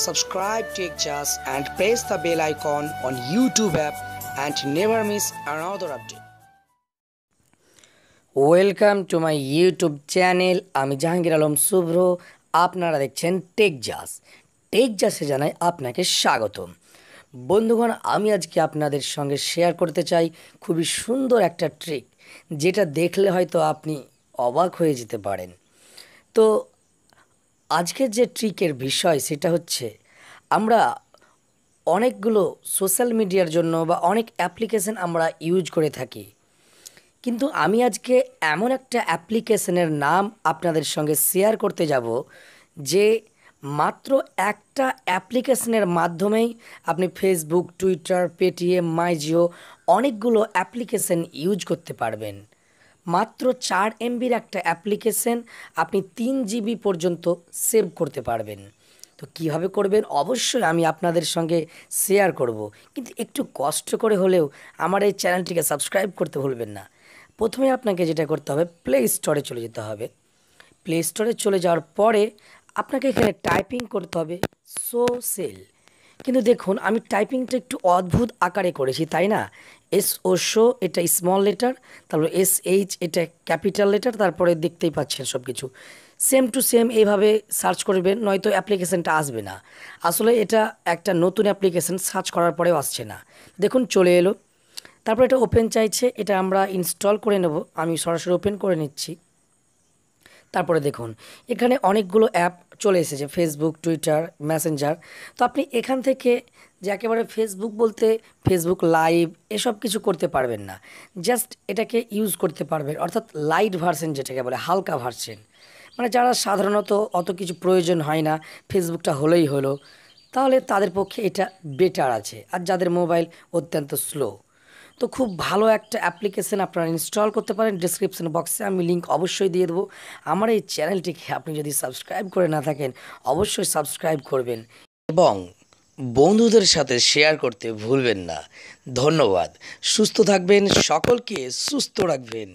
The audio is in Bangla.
subscribe TechJazz and press the bell icon on YouTube app and never miss another update. Welcome to my YouTube channel আমি জাহাঙ্গীর আলম শুভ্র আপনারা দেখছেন টেকজাস টেকজাসে জানাই আপনাকে স্বাগতম বন্ধুগণ আমি আজকে আপনাদের সঙ্গে শেয়ার করতে চাই খুবই সুন্দর একটা ট্রিক যেটা দেখলে হয়তো আপনি অবাক হয়ে যেতে পারেন তো আজকের যে ট্রিকের বিষয় সেটা হচ্ছে আমরা অনেকগুলো সোশ্যাল মিডিয়ার জন্য বা অনেক অ্যাপ্লিকেশান আমরা ইউজ করে থাকি কিন্তু আমি আজকে এমন একটা অ্যাপ্লিকেশানের নাম আপনাদের সঙ্গে শেয়ার করতে যাব যে মাত্র একটা অ্যাপ্লিকেশানের মাধ্যমেই আপনি ফেসবুক টুইটার পেটিএম মাইজিও অনেকগুলো অ্যাপ্লিকেশন ইউজ করতে পারবেন মাত্র চার এমবির একটা অ্যাপ্লিকেশন আপনি তিন জিবি পর্যন্ত সেভ করতে পারবেন তো কিভাবে করবেন অবশ্যই আমি আপনাদের সঙ্গে শেয়ার করব। কিন্তু একটু কষ্ট করে হলেও আমার এই চ্যানেলটিকে সাবস্ক্রাইব করতে ভুলবেন না প্রথমে আপনাকে যেটা করতে হবে প্লে স্টোরে চলে যেতে হবে প্লে স্টোরে চলে যাওয়ার পরে আপনাকে এখানে টাইপিং করতে হবে সো সেল কিন্তু দেখুন আমি টাইপিংটা একটু অদ্ভুত আকারে করেছি তাই না এস ও শো এটা স্মল লেটার তারপরে এস এইচ এটা ক্যাপিটাল লেটার তারপরে দেখতেই পাচ্ছেন সব কিছু সেম টু সেম এইভাবে সার্চ করবেন নয়তো অ্যাপ্লিকেশানটা আসবে না আসলে এটা একটা নতুন অ্যাপ্লিকেশান সার্চ করার পরেও আসছে না দেখুন চলে এলো তারপর এটা ওপেন চাইছে এটা আমরা ইনস্টল করে নেব আমি সরাসরি ওপেন করে নিচ্ছি তারপরে দেখুন এখানে অনেকগুলো অ্যাপ চলে এসেছে ফেসবুক টুইটার মেসেঞ্জার তো আপনি এখান থেকে যে একেবারে ফেসবুক বলতে ফেসবুক লাইভ এসব কিছু করতে পারবেন না জাস্ট এটাকে ইউজ করতে পারবেন অর্থাৎ লাইট ভার্সেন যেটাকে বলে হালকা ভার্সেন মানে যারা সাধারণত অত কিছু প্রয়োজন হয় না ফেসবুকটা হলেই হলো তাহলে তাদের পক্ষে এটা বেটার আছে আর যাদের মোবাইল অত্যন্ত স্লো তো খুব ভালো একটা অ্যাপ্লিকেশান আপনারা ইনস্টল করতে পারেন ডিসক্রিপশন বক্সে আমি লিঙ্ক অবশ্যই দিয়ে দেবো আমার এই চ্যানেলটিকে আপনি যদি সাবস্ক্রাইব করে না থাকেন অবশ্যই সাবস্ক্রাইব করবেন এবং বন্ধুদের সাথে শেয়ার করতে ভুলবেন না ধন্যবাদ সুস্থ থাকবেন সকলকে সুস্থ রাখবেন